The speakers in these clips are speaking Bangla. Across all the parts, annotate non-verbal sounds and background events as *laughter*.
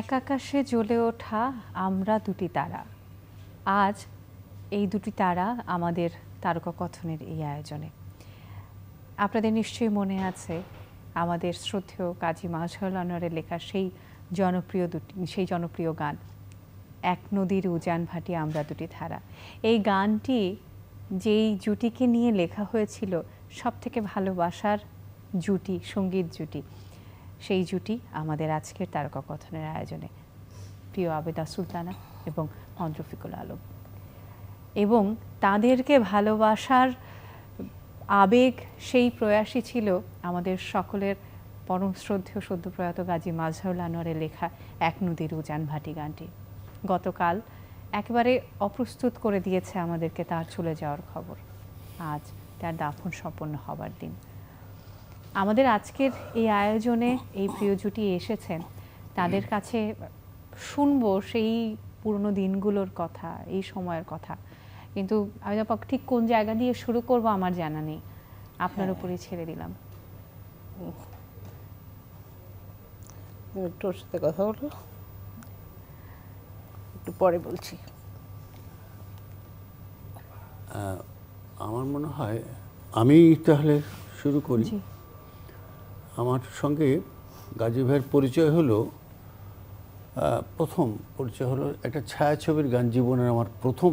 এক আকাশে জ্বলে ওঠা আমরা দুটি তারা আজ এই দুটি তারা আমাদের তারকা কথনের এই আয়োজনে আপনাদের নিশ্চয়ই মনে আছে আমাদের শ্রদ্ধেয় কাজী মাহসাল আনোয়ারের লেখা সেই জনপ্রিয় দুটি সেই জনপ্রিয় গান এক নদীর উজান ভাটি আমরা দুটি ধারা এই গানটি যেই জুটিকে নিয়ে লেখা হয়েছিল সব থেকে ভালোবাসার জুটি সঙ্গীত জুটি সেই জুটি আমাদের আজকের তারকা কথনের আয়োজনে প্রিয় আবেদা সুলতানা এবং অন্দ্রফিকুল আলম এবং তাদেরকে ভালোবাসার আবেগ সেই প্রয়াসই ছিল আমাদের সকলের পরম শ্রদ্ধেয় সদ্য প্রয়াত গাজী মাঝহরুল আনোয়ারের লেখা এক নদীর উজান ভাটি গানটি গতকাল একেবারে অপ্রস্তুত করে দিয়েছে আমাদেরকে তার চলে যাওয়ার খবর আজ তার দাফন সম্পন্ন হবার দিন আমাদের আজকের এই আয়োজনে এই প্রিয় জুটি এসেছেন তাদের কাছে শুনব সেই পুরনো দিনগুলোর কথা এই সময়ের কথা কিন্তু আমি ঠিক কোন জায়গা দিয়ে শুরু করব আমার জানা নেই আপনার হ্যাঁ। উপরে ছেড়ে দিলাম একটু ওর সাথে কথা বলো একটু পরে বলছি আমার মনে হয় আমি তাহলে শুরু করি আমার সঙ্গে গাজী ভাইয়ের পরিচয় হলো প্রথম পরিচয় হলো একটা ছায়াছবির গান জীবনের আমার প্রথম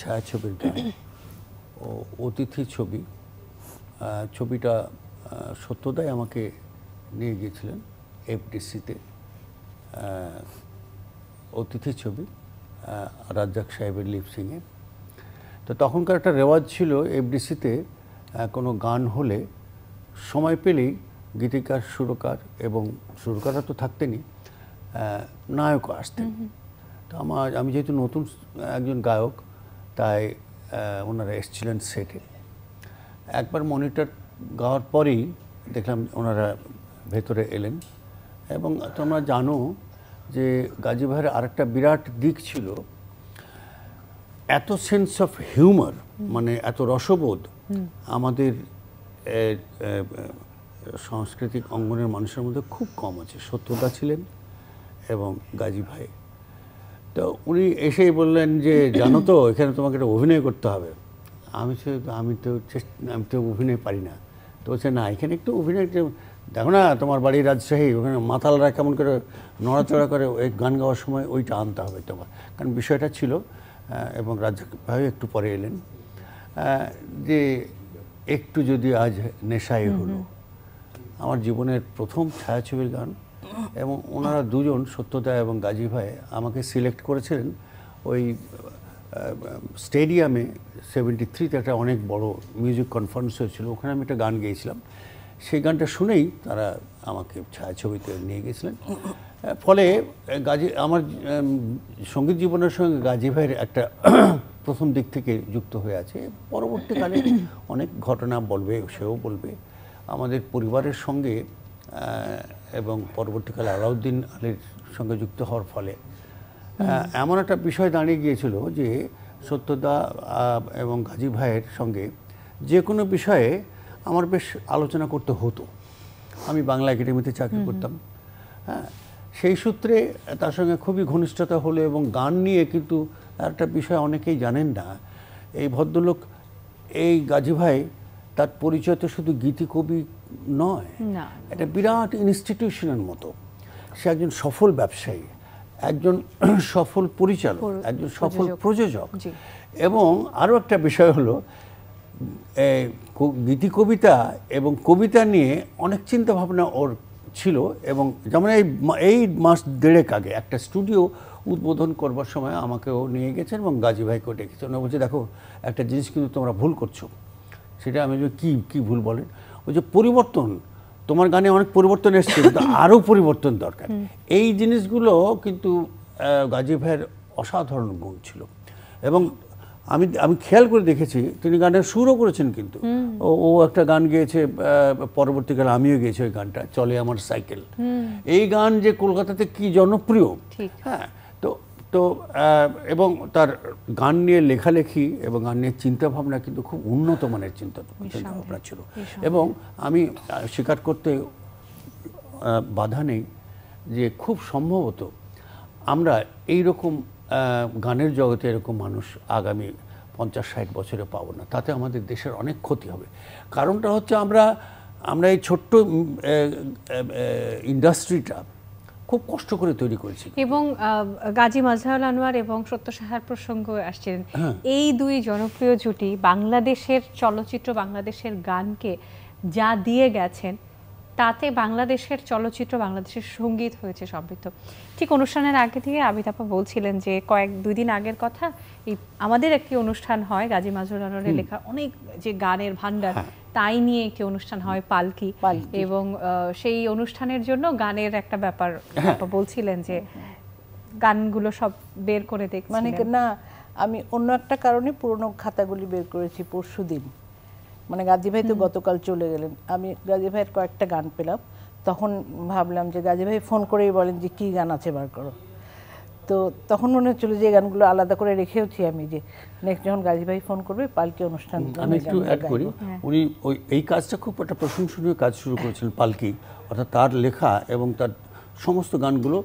ছায়াছবির গান ও অতিথি ছবি ছবিটা সত্যদাই আমাকে নিয়ে গিয়েছিলেন এফডিসিতে অতিথি ছবি রাজ্জাক সাহেবের লিপসিংয়ে তো তখনকার একটা রেওয়াজ ছিল এফডিসিতে কোনো গান হলে সময় পেলেই গীতিকার সুরকার এবং সুরকাররা তো থাকতেনই নায়ক আসতেন তো আমার আমি যেহেতু নতুন একজন গায়ক তাই ওনারা এসেছিলেন সেটে একবার মনিটর গাওয়ার পরেই দেখলাম ওনারা ভেতরে এলেন এবং তোমরা জানো যে গাজী ভাইয়ের আরেকটা বিরাট দিক ছিল এত সেন্স অফ হিউমার মানে এত রসবোধ আমাদের সাংস্কৃতিক অঙ্গনের মানুষের মধ্যে খুব কম আছে সত্যতা ছিলেন এবং গাজী ভাই তো উনি এসেই বললেন যে জানো তো এখানে তোমাকে একটা অভিনয় করতে হবে আমি সে আমি তো চেষ্টা আমি তো অভিনয় পারি না তো বলছে না এখানে একটু অভিনয় দেখো না তোমার বাড়ির রাজশাহী ওখানে মাতালরা কেমন করে নড়াচড়া করে ওই গান গাওয়ার সময় ওইটা আনতে হবে তোমার কারণ বিষয়টা ছিল এবং রাজ্যভাবে ভাই একটু পরে এলেন যে একটু যদি আজ নেশাই হলো আমার জীবনের প্রথম ছায়াছবির গান এবং ওনারা দুজন সত্যতা এবং গাজী ভাই আমাকে সিলেক্ট করেছিলেন ওই স্টেডিয়ামে সেভেন্টি থ্রিতে একটা অনেক বড় মিউজিক কনফারেন্স হয়েছিল ওখানে আমি একটা গান গেয়েছিলাম সেই গানটা শুনেই তারা আমাকে ছায়াছবিতে নিয়ে গেছিলেন ফলে গাজী আমার সঙ্গীত জীবনের সঙ্গে গাজী ভাইয়ের একটা প্রথম দিক থেকে যুক্ত হয়ে আছে পরবর্তীকালে অনেক ঘটনা বলবে সেও বলবে আমাদের পরিবারের সঙ্গে এবং পরবর্তীকালে আলাউদ্দিন আলীর সঙ্গে যুক্ত হওয়ার ফলে এমন একটা বিষয় দাঁড়িয়ে গিয়েছিল যে সত্যদা এবং গাজী ভাইয়ের সঙ্গে যে কোনো বিষয়ে আমার বেশ আলোচনা করতে হতো আমি বাংলা একাডেমিতে চাকরি করতাম হ্যাঁ সেই সূত্রে তার সঙ্গে খুবই ঘনিষ্ঠতা হলো এবং গান নিয়ে কিন্তু একটা বিষয় অনেকেই জানেন না এই ভদ্রলোক এই গাজী ভাই তার পরিচয় তো শুধু গীতি কবি নয় একটা বিরাট ইনস্টিটিউশনের মতো সে একজন সফল ব্যবসায়ী একজন সফল পরিচালক একজন সফল প্রযোজক এবং আরও একটা বিষয় হলো গীতি কবিতা এবং কবিতা নিয়ে অনেক চিন্তা ভাবনা ওর ছিল এবং যেমন এই এই মাস দেড়েক আগে একটা স্টুডিও উদ্বোধন করবার সময় আমাকেও নিয়ে গেছেন এবং গাজী ভাইকেও ডেকেছে ওনার বলছে দেখো একটা জিনিস কিন্তু তোমরা ভুল করছো সেটা আমি কি কি ভুল বলেন ওই যে পরিবর্তন তোমার গানে অনেক পরিবর্তন এসছে কিন্তু আরও পরিবর্তন দরকার এই জিনিসগুলো কিন্তু গাজী ভাইয়ের অসাধারণ গুণ ছিল এবং আমি আমি খেয়াল করে দেখেছি তিনি গানের সুরও করেছেন কিন্তু ও একটা গান গেয়েছে পরবর্তীকালে আমিও গিয়েছি ওই গানটা চলে আমার সাইকেল এই গান যে কলকাতাতে কি জনপ্রিয় হ্যাঁ তো এবং তার গান নিয়ে লেখালেখি এবং গান নিয়ে চিন্তাভাবনা কিন্তু খুব উন্নত মানের চিন্তা চিন্তাভাবনা ছিল এবং আমি স্বীকার করতে বাধা নেই যে খুব সম্ভবত আমরা এই রকম গানের জগতে এরকম মানুষ আগামী পঞ্চাশ ষাট বছরে পাবো না তাতে আমাদের দেশের অনেক ক্ষতি হবে কারণটা হচ্ছে আমরা আমরা এই ছোট্ট ইন্ডাস্ট্রিটা খুব কষ্ট করে তৈরি করেছিল এবং গাজী মাজহারুল আনোয়ার এবং সত্য সাহার প্রসঙ্গ আসছেন হ্যাঁ। এই দুই জনপ্রিয় জুটি বাংলাদেশের চলচ্চিত্র বাংলাদেশের গানকে যা দিয়ে গেছেন তাতে বাংলাদেশের চলচ্চিত্র বাংলাদেশের সঙ্গীত হয়েছে সমৃদ্ধ ঠিক অনুষ্ঠানের আগে থেকে আমিতাপা বলছিলেন যে কয়েক দুই দিন আগের কথা এই আমাদের একটি অনুষ্ঠান হয় গাজী মাজুর লেখা অনেক যে গানের ভান্ডার হ্যাঁ। তাই নিয়ে একটি অনুষ্ঠান হয় পালকি এবং সেই অনুষ্ঠানের জন্য গানের একটা ব্যাপার হ্যাঁ। বলছিলেন যে গানগুলো সব বের করে দেখ মানে না আমি অন্য একটা কারণে পুরনো খাতাগুলি বের করেছি পরশু দিন মানে গাজী ভাই তো গতকাল চলে গেলেন আমি গাজী ভাইয়ের কয়েকটা গান পেলাম তখন ভাবলাম যে গাজী ভাই ফোন করেই বলেন যে কী গান আছে বার করো তো তখন মনে হচ্ছিল যে গানগুলো আলাদা করে রেখেওছি আমি যে নেক্সট যখন গাজী ভাই ফোন করবে পালকি অনুষ্ঠান আমি একটু অ্যাড করি হ্যাঁ। উনি ওই এই কাজটা খুব একটা প্রশংসনীয় কাজ শুরু করেছিলেন পালকি অর্থাৎ তার লেখা এবং তার সমস্ত গানগুলো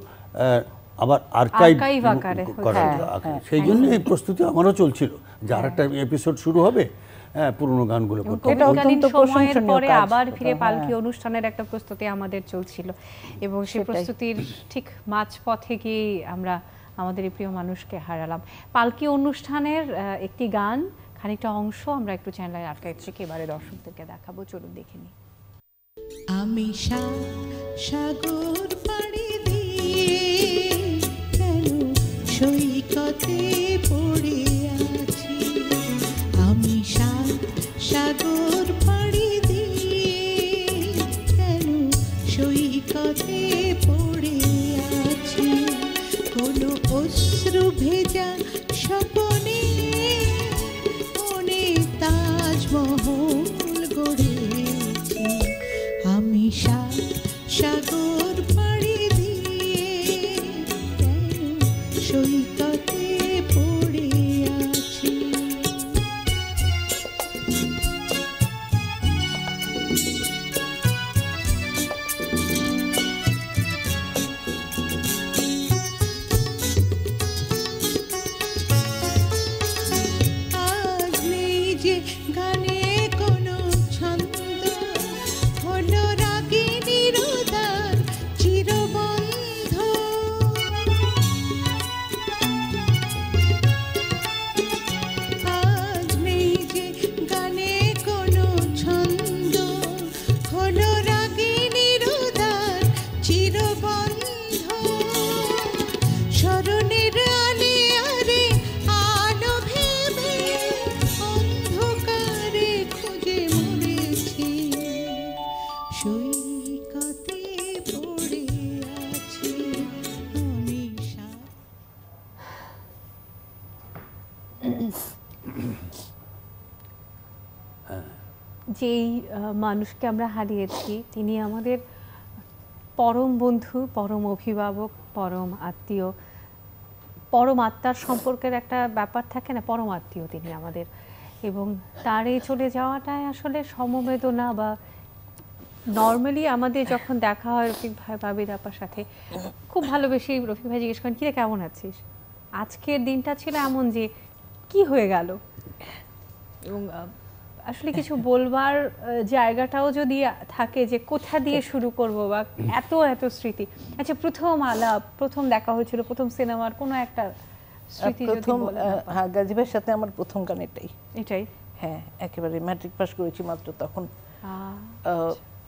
আবার আর্কাইভ হ্যাঁ, হ্যাঁ, সেই জন্য এই প্রস্তুতি আমারও চলছিল যে আর একটা এপিসোড শুরু হবে হ্যাঁ, পুরনো গানগুলো আবার ফিরে পালকি হ্যাঁ। অনুষ্ঠানের একটা প্রস্তুতি আমাদের চলছিল এবং সেই প্রস্তুতির ঠিক মাঝপথে গিয়ে আমরা আমাদের এই প্রিয় মানুষকে হারালাম পালকি অনুষ্ঠানের একটি গান খানিকটা অংশ আমরা একটু চ্যানেলের আটকাই থেকে এবারে দর্শকদেরকে দেখাবো চলুন দেখে নি আমি সাগর পাড়ি সৈকতে পড়ি সেই মানুষকে আমরা হারিয়েছি তিনি আমাদের পরম বন্ধু পরম অভিভাবক পরম আত্মীয় পরম আত্মার সম্পর্কের একটা ব্যাপার থাকে না পরম আত্মীয় তিনি আমাদের এবং তার এই চলে যাওয়াটাই আসলে সমবেদনা বা নর্মালি আমাদের যখন দেখা হয় রফিক ভাই ভাবি আপার সাথে খুব ভালোবেসে রফিক ভাই জিজ্ঞেস করেন কিরে কেমন আছিস আজকের দিনটা ছিল এমন যে কি হয়ে গেল এবং আসলে কিছু বলবার জায়গাটাও যদি থাকে যে কোথা দিয়ে শুরু করব বা এত এত স্মৃতি আচ্ছা প্রথম আলাপ প্রথম দেখা হয়েছিল প্রথম সিনেমার কোনো একটা প্রথম হ্যাঁ গাজিবের সাথে আমার প্রথম গান এটাই এটাই হ্যাঁ একেবারে ম্যাট্রিক পাস করেছি মাত্র তখন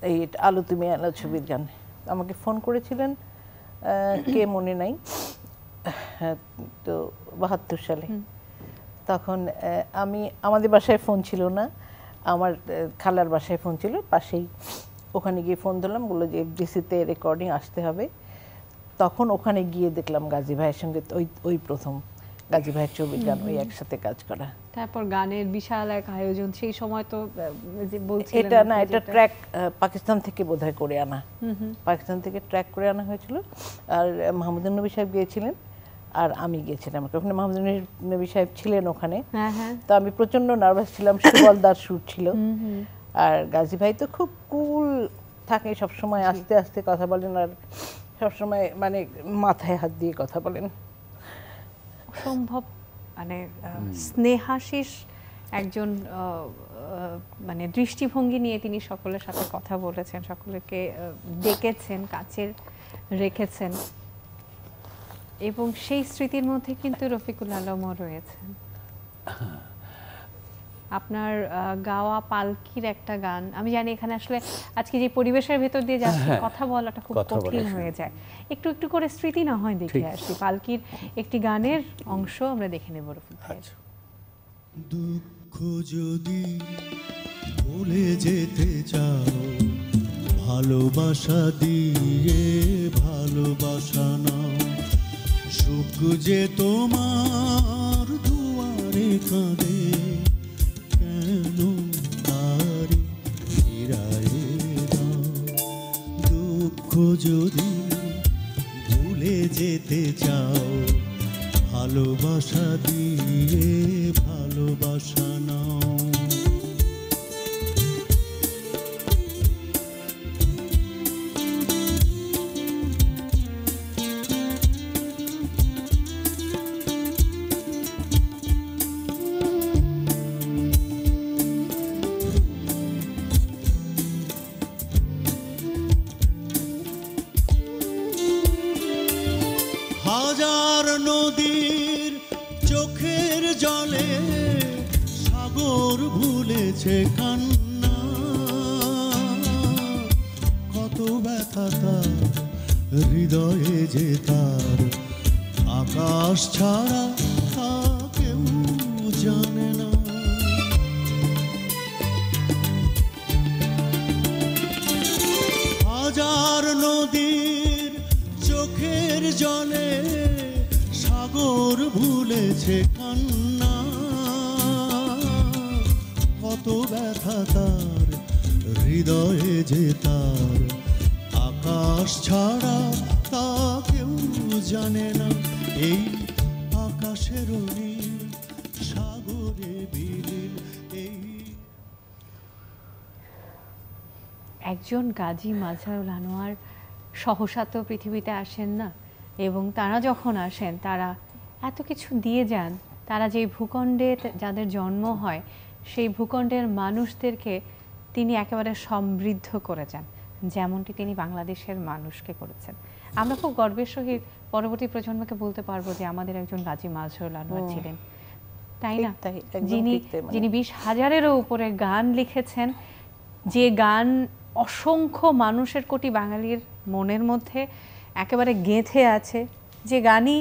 এই আলো তুমি আলো ছবির গান আমাকে ফোন করেছিলেন কে মনে নাই হ্যাঁ, তো বাহাত্তর সালে তখন আমি আমাদের বাসায় ফোন ছিল না আমার খালার বাসায় ফোন ছিল পাশেই ওখানে গিয়ে ফোন দিলাম বললো যে এফডিসিতে রেকর্ডিং আসতে হবে তখন ওখানে গিয়ে দেখলাম গাজী ভাইয়ের সঙ্গে ওই ওই প্রথম গাজী ভাইয়ের ছবি গান ওই একসাথে কাজ করা তারপর গানের বিশাল এক আয়োজন সেই সময় তো যে বলছিলেন এটা না এটা ট্র্যাক পাকিস্তান থেকে বোধহয় করে আনা পাকিস্তান থেকে ট্র্যাক করে আনা হয়েছিল আর মাহমুদুল নবী সাহেব গিয়েছিলেন আর আমি গিয়েছিলাম ওখানে মাহমুদুল নবী সাহেব ছিলেন ওখানে হ্যাঁ, হ্যাঁ। তো আমি প্রচন্ড নার্ভাস ছিলাম সুবলদার সুর ছিল আর গাজী ভাই তো খুব কুল থাকে সব সময় আস্তে আস্তে কথা বলেন আর সবসময় মানে মাথায় হাত দিয়ে কথা বলেন সম্ভব মানে স্নেহাশিস একজন মানে দৃষ্টিভঙ্গি নিয়ে তিনি সকলের সাথে কথা বলেছেন সকলকে ডেকেছেন কাছের রেখেছেন এবং সেই স্মৃতির মধ্যে কিন্তু রফিকুল আলমও রয়েছেন আপনার গাওয়া পালকির একটা গান আমি জানি এখানে আসলে আজকে যে পরিবেশের ভেতর দিয়ে যাচ্ছে হ্যাঁ, কথা বলাটা খুব কঠিন হয়ে যায় একটু একটু করে স্মৃতি না হয় দেখে আসি পালকির একটি গানের অংশ আমরা দেখে নেব রফিক আচ্ছা। দুঃখ যদি ভুলে যেতে চাও ভালোবাসা দিয়ে ভালোবাসা নাও সুখ যে তোমার দুয়ারে কাঁদে কেন আর ফিরায় দুঃখ যদি ভুলে যেতে চাও ভালোবাসা দিয়ে ভালোবাসা নাও তোর ভুলেছে কান্না কত ব্যথা তার হৃদয়ে যে তার আকাশ ছাড়া তা কেউ জানে না হাজার নদীর চোখের জলে সাগর ভুলেছে কান্না কত ব্যথা তার হৃদয়ে যে তার আকাশ ছাড়া তা কেউ জানে না এই আকাশের সাগরে বিলীন এই একজন গাজী মাঝারুল আনোয়ার সহসা তো পৃথিবীতে আসেন না এবং তারা যখন আসেন তারা এত কিছু দিয়ে যান তারা যে ভূখণ্ডে যাদের জন্ম হয় সেই ভূখণ্ডের মানুষদেরকে তিনি একেবারে সমৃদ্ধ করে যান যেমনটি তিনি বাংলাদেশের মানুষকে করেছেন আমরা খুব গর্বের সহিত পরবর্তী প্রজন্মকে বলতে পারবো যে আমাদের একজন গাজী মাজহরুল আনোয়ার ছিলেন তাই না যিনি মানে। যিনি বিশ হাজারেরও উপরে গান লিখেছেন যে গান অসংখ্য মানুষের কোটি বাঙালির মনের মধ্যে একেবারে গেঁথে আছে যে গানই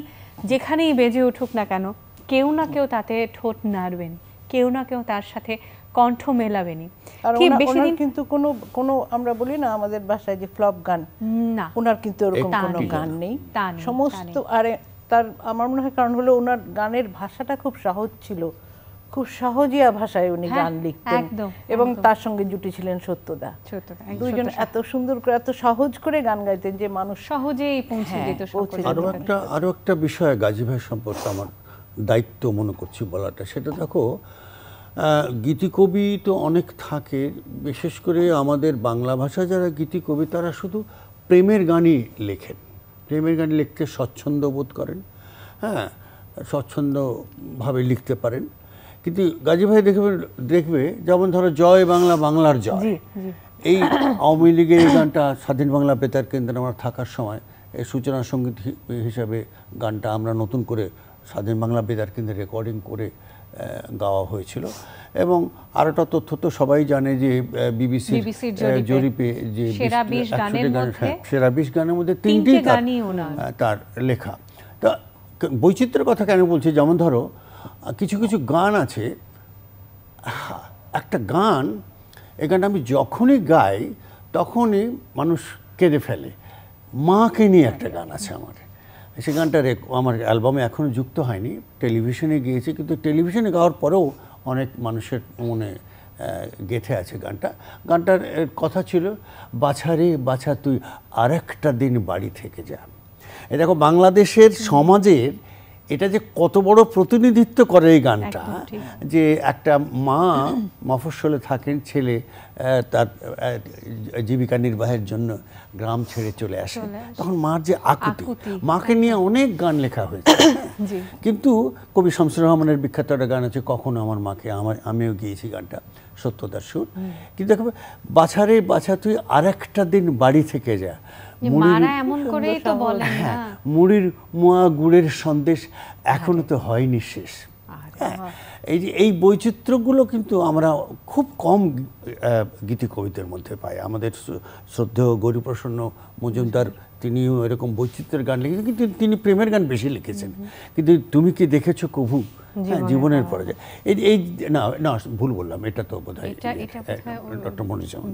যেখানেই বেজে উঠুক না কেন কেউ না কেউ তাতে ঠোঁট নাড়বেন কেউ না কেউ তার সাথে কণ্ঠ মেলাবেনি ঠিক বেশি দিন কিন্তু কোনো কোনো আমরা বলি না আমাদের ভাষায় যে ফ্লপ গান না ওনার কিন্তু এরকম কোনো গান নেই সমস্ত আরে তার আমার মনে হয় কারণ হলো ওনার গানের ভাষাটা খুব সহজ ছিল খুব সহজিয়া ভাষায় উনি হ্যাঁ, গান লিখতেন এবং তার সঙ্গে জুটি ছিলেন সত্যদা দুইজন এত সুন্দর করে এত সহজ করে গান গাইতেন যে মানুষ সহজেই পৌঁছে হ্যাঁ, যেত আরো একটা আরো একটা বিষয় গাজী ভাই সম্পর্কে আমার দায়িত্ব মনে করছি বলাটা সেটা দেখো গীতিকবি তো অনেক থাকে বিশেষ করে আমাদের বাংলা ভাষা যারা গীতিকবি তারা শুধু প্রেমের গানই লেখেন প্রেমের গান লিখতে স্বচ্ছন্দ বোধ করেন হ্যাঁ স্বচ্ছন্দভাবে লিখতে পারেন কিন্তু গাজী ভাই দেখবে দেখবে যেমন ধরো জয় বাংলা বাংলার জয় এই আওয়ামী লীগের এই গানটা স্বাধীন বাংলা বেতার কেন্দ্রে আমরা থাকার সময় এই সূচনা সঙ্গীত হিসাবে গানটা আমরা নতুন করে স্বাধীন বাংলা বেতার কেন্দ্রে রেকর্ডিং করে দেওয়া হয়েছিল এবং আর একটা তথ্য তো সবাই জানে যে বিবিসি জরিপে যে হ্যাঁ, সেরা বিশ গানের মধ্যে তিনটি তার লেখা তা বৈচিত্র্যের কথা কেন বলছি যেমন ধরো কিছু কিছু গান আছে একটা গান এ গানটা আমি যখনই গাই তখনই মানুষ কেঁদে ফেলে মাকে নিয়ে একটা গান আছে আমার সে রেক আমার অ্যালবামে এখনও যুক্ত হয়নি টেলিভিশনে গিয়েছে কিন্তু টেলিভিশনে গাওয়ার পরেও অনেক মানুষের মনে গেথে আছে গানটা গানটার কথা ছিল বাছা রে বাছা তুই আরেকটা দিন বাড়ি থেকে যা এ দেখো বাংলাদেশের সমাজের এটা যে কত বড় প্রতিনিধিত্ব করে এই গানটা যে একটা মা মফস্বলে থাকেন ছেলে তার জীবিকা নির্বাহের জন্য গ্রাম ছেড়ে চলে আসে তখন মার যে আকুতি মাকে নিয়ে অনেক গান লেখা হয়েছে *coughs* কিন্তু কবি শামসুর রহমানের বিখ্যাত একটা গান আছে কখনো আমার মাকে আমার আমিও গিয়েছি গানটা সত্যদার সুর কিন্তু দেখো বাছারে বাছা তুই আর একটা দিন বাড়ি থেকে যা হ্যাঁ, মুড়ির মোয়া গুড়ের সন্দেশ এখনো তো হয়নি শেষ হ্যাঁ।, হ্যাঁ এই এই বৈচিত্র্যগুলো কিন্তু আমরা খুব কম গীতি কবিতার মধ্যে পাই আমাদের শ্রদ্ধেয় গৌরীপ্রসন্ন মজুমদার তিনিও এরকম বৈচিত্র্যের গান লিখেছেন কিন্তু তিনি প্রেমের গান বেশি লিখেছেন কিন্তু তুমি কি দেখেছো কভু জীবনের হ্যাঁ, পরে এই এই না না ভুল বললাম এটা তো বোধ হয় ডক্টর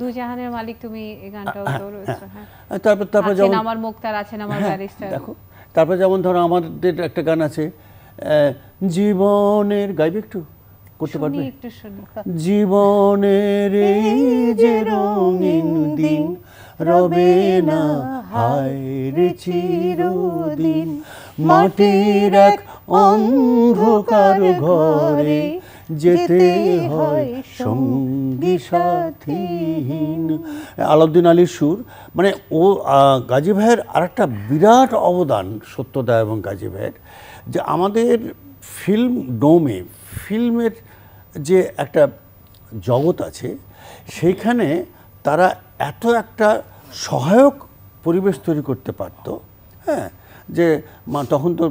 দুজাহানের মালিক তুমি এই হ্যাঁ, আচ্ছা, তারপর তারপর যেমন আমার মুক্তার আছেন আমার ব্যারিস্টার দেখো তারপর যেমন ধরো আমাদের একটা গান আছে জীবনের গাইবে একটু করতে পারবে জীবনের যে রঙিন দিন রবে না হায় চিরদিন মাটির এক অন্ধকার ঘরে যেতে হয় সঙ্গী সাথীহীন আলাউদ্দিন আলীর সুর মানে ও গাজী ভাইয়ের আর একটা বিরাট অবদান সত্যদা এবং গাজী ভাইয়ের যে আমাদের ফিল্ম ডোমে ফিল্মের যে একটা জগৎ আছে সেইখানে তারা এত একটা সহায়ক পরিবেশ তৈরি করতে পারত হ্যাঁ যে তখন তো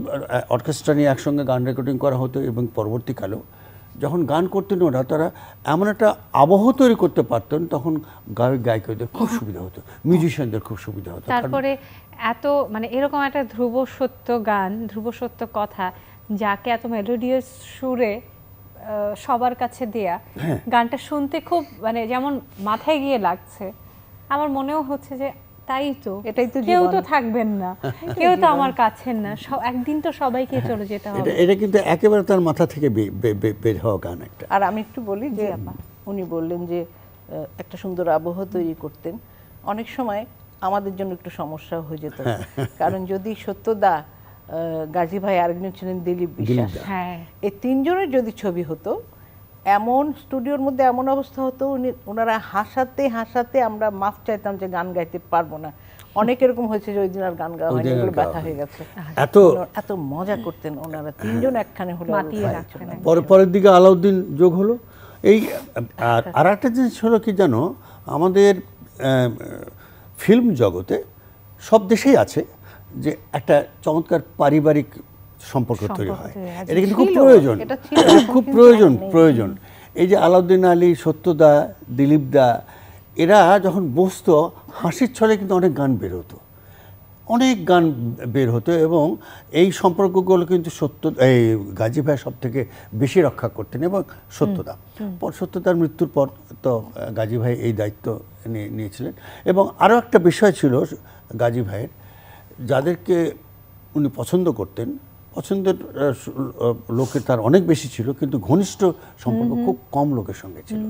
অর্কেস্ট্রা নিয়ে একসঙ্গে গান রেকর্ডিং করা হতো এবং পরবর্তীকালেও যখন গান করতেন ওরা তারা এমন একটা আবহ তৈরি করতে পারতেন তখন গায়ক গায়িকাদের খুব সুবিধা হতো মিউজিশিয়ানদের খুব সুবিধা হতো তারপরে এত মানে এরকম একটা ধ্রুব সত্য গান ধ্রুব সত্য কথা যাকে এত মেলোডিয়াস সুরে সবার কাছে দেয়া হ্যাঁ। গানটা শুনতে খুব মানে যেমন মাথায় গিয়ে লাগছে আমার মনেও হচ্ছে যে তাই তো এটাই তো কেউ তো থাকবেন না *laughs* কেউ তো আমার কাছের না সব একদিন তো সবাইকে হ্যাঁ। চলে যেতে হবে এটা কিন্তু একেবারে তার মাথা থেকে বের হওয়া গান একটা আর আমি একটু বলি যে উনি বললেন যে একটা সুন্দর আবহ তৈরি করতেন অনেক সময় আমাদের জন্য একটু সমস্যা হয়ে যেত হ্যাঁ। কারণ যদি সত্যদা গাজী ভাই আরেকজন ছিলেন দিলীপ বিশ্বাস হ্যাঁ এই তিনজনের যদি ছবি হতো এমন স্টুডিওর মধ্যে এমন অবস্থা হতো উনি ওনারা হাসাতে হাসাতে আমরা মাফ চাইতাম যে গান গাইতে পারবো না অনেক এরকম হয়েছে যে ওই দিন আর গান গাওয়া হয়নি এগুলো ব্যথা হয়ে গেছে এত এত মজা করতেন ওনারা তিনজন একখানে হলো পরে পরের দিকে আলাউদ্দিন যোগ হলো এই আর আর একটা জিনিস হলো কি জানো আমাদের ফিল্ম জগতে সব দেশেই আছে যে একটা চমৎকার পারিবারিক সম্পর্ক তৈরি হয় এটা কিন্তু খুব প্রয়োজন খুব প্রয়োজন প্রয়োজন এই যে আলাউদ্দিন আলী সত্যদা দিলীপ দা এরা যখন বসত হাসির ছলে কিন্তু অনেক গান বের হতো অনেক গান বের হতো এবং এই সম্পর্কগুলো কিন্তু সত্য এই গাজী ভাই সব থেকে বেশি রক্ষা করতেন এবং সত্যদা সত্যতার মৃত্যুর পর তো গাজী ভাই এই দায়িত্ব নিয়েছিলেন এবং আরও একটা বিষয় ছিল গাজী ভাইয়ের যাদেরকে উনি পছন্দ করতেন পছন্দের লোকে তার অনেক বেশি ছিল কিন্তু ঘনিষ্ঠ সম্পর্ক খুব কম লোকের সঙ্গে ছিল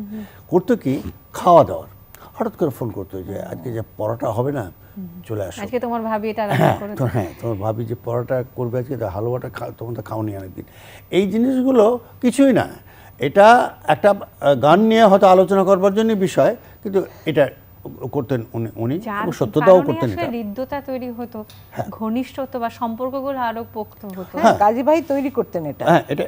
করতো কি খাওয়া দাওয়ার হঠাৎ করে ফোন করতো যে আজকে যে পরোটা হবে না চলে আসো আজকে তোমার ভাবি এটা হ্যাঁ, হ্যাঁ তোমার ভাবি যে পরোটা করবে আজকে হালুয়াটা তোমার তো খাওনি অনেকদিন এই জিনিসগুলো কিছুই না এটা একটা গান নিয়ে হয়তো আলোচনা করবার জন্য বিষয় কিন্তু এটা করতেন উনি সত্যতাও করতেন এটা হৃদ্যতা তৈরি হতো হ্যাঁ। ঘনিষ্ঠত্ব বা সম্পর্কগুলো আরো পোক্ত হতো হ্যাঁ। গাজী ভাই তৈরি করতেন এটা হ্যাঁ এটা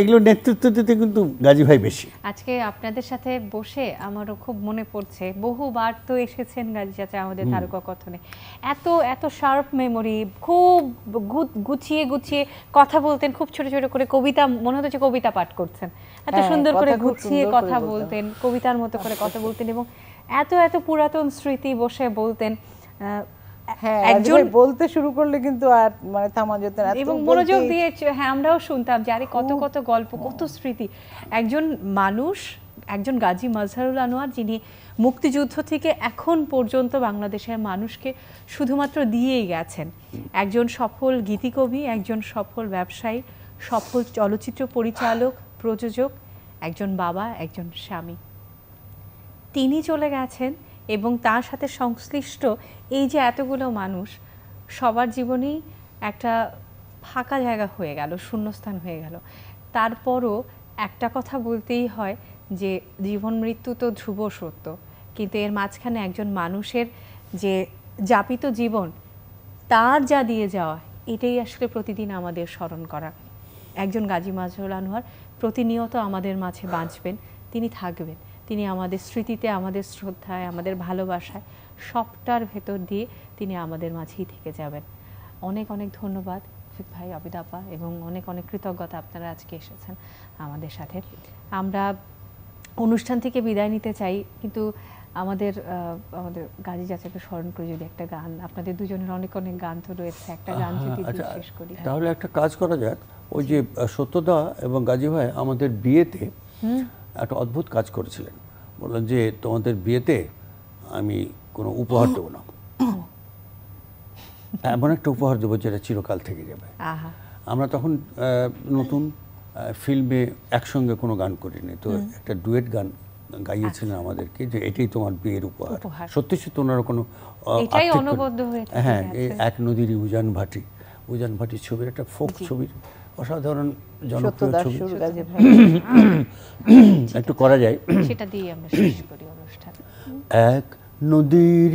এগুলো নেতৃত্ব দিতে কিন্তু গাজী ভাই বেশি আজকে আপনাদের সাথে বসে আমারও খুব মনে পড়ছে বহুবার তো এসেছেন গাজী চাচা আমাদের তারকা কথনে এত এত শার্প মেমরি খুব গুছিয়ে গুছিয়ে কথা বলতেন খুব ছোট ছোট করে কবিতা মনে হতো যে কবিতা পাঠ করছেন এত হ্যাঁ, সুন্দর করে গুছিয়ে কথা বলতেন কবিতার মতো করে কথা বলতেন এবং এত এত পুরাতন স্মৃতি বসে বলতেন হ্যাঁ, একজন বলতে শুরু করলে কিন্তু আর মানে থামা যেত না এবং মনোযোগ দিয়ে হ্যাঁ আমরাও শুনতাম যে আরে কত কত গল্প কত স্মৃতি একজন মানুষ একজন গাজী মাজহারুল আনোয়ার যিনি মুক্তিযুদ্ধ থেকে এখন পর্যন্ত বাংলাদেশের মানুষকে শুধুমাত্র দিয়েই গেছেন একজন সফল গীতিকবি একজন সফল ব্যবসায়ী সফল চলচ্চিত্র পরিচালক প্রযোজক একজন বাবা একজন স্বামী তিনি চলে গেছেন এবং তার সাথে সংশ্লিষ্ট এই যে এতগুলো মানুষ সবার জীবনেই একটা ফাঁকা জায়গা হয়ে গেল শূন্যস্থান হয়ে গেল তারপরও একটা কথা বলতেই হয় যে জীবন মৃত্যু তো ধ্রুব সত্য কিন্তু এর মাঝখানে একজন মানুষের যে যাপিত জীবন তার যা দিয়ে যাওয়া এটাই আসলে প্রতিদিন আমাদের স্মরণ করা একজন গাজী মাজহুল আনোয়ার প্রতিনিয়ত আমাদের মাঝে বাঁচবেন তিনি থাকবেন তিনি আমাদের স্মৃতিতে আমাদের শ্রদ্ধায় আমাদের ভালোবাসায় সবটার ভেতর দিয়ে তিনি আমাদের মাঝেই থেকে যাবেন অনেক অনেক ধন্যবাদ রফিক ভাই অবিদাপা এবং অনেক অনেক কৃতজ্ঞতা আপনারা আজকে এসেছেন আমাদের সাথে আমরা অনুষ্ঠান থেকে বিদায় নিতে চাই কিন্তু আমাদের আমাদের গাজী চাচাকে স্মরণ করে যদি একটা গান আপনাদের দুজনের অনেক অনেক গান তো রয়েছে একটা গান হ্যাঁ, যদি আচ্ছা, শেষ করি তাহলে একটা কাজ করা যাক ওই যে সত্যদা এবং গাজী ভাই আমাদের বিয়েতে একটা অদ্ভুত কাজ করেছিলেন বললেন যে তোমাদের বিয়েতে আমি কোনো উপহার দেবো না *laughs* এমন একটা উপহার দেবো যেটা চিরকাল থেকে যাবে আমরা তখন নতুন ফিল্মে একসঙ্গে কোনো গান করিনি তো একটা ডুয়েট গান গাইয়েছিলেন আচ্ছা। আমাদেরকে যে এটাই তোমার বিয়ের উপহার সত্যি সত্যি ওনার কোনো হ্যাঁ এক নদীর উজান ভাটি উজান ভাটি ছবির একটা ফোক ছবির অসাধারণ জনপ্রিয় ছবি *coughs* একটু করা যায় *coughs* সেটা দিয়ে আমরা শেষ করি অনুষ্ঠান এক নদীর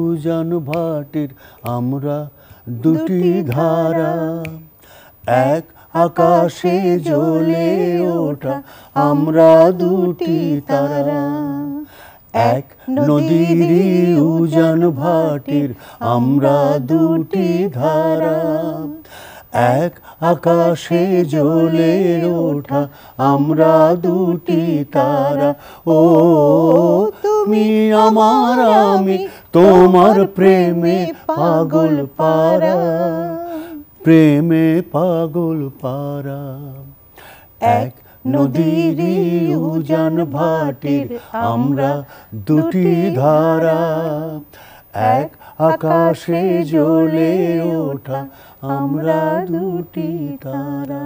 উজান ভাটির আমরা দুটি ধারা এক আকাশে জ্বলে ওঠা আমরা দুটি তারা এক নদীর উজান ভাটির আমরা দুটি ধারা এক আকাশে জ্বলে ওঠা আমরা দুটি তারা ও তুমি আমার আমি তোমার প্রেমে পাগল পারা প্রেমে পাগল পারা এক নদীর উজান ভাটির আমরা দুটি ধারা এক আকাশে জ্বলে ওঠা हमरा दूटी तारा